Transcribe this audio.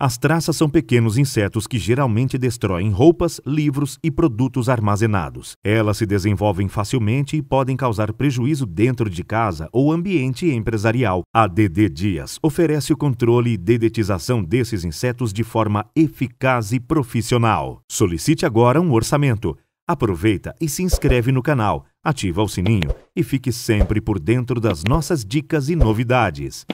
As traças são pequenos insetos que geralmente destroem roupas, livros e produtos armazenados. Elas se desenvolvem facilmente e podem causar prejuízo dentro de casa ou ambiente empresarial. A DD Dias oferece o controle e dedetização desses insetos de forma eficaz e profissional. Solicite agora um orçamento. Aproveita e se inscreve no canal, ativa o sininho e fique sempre por dentro das nossas dicas e novidades.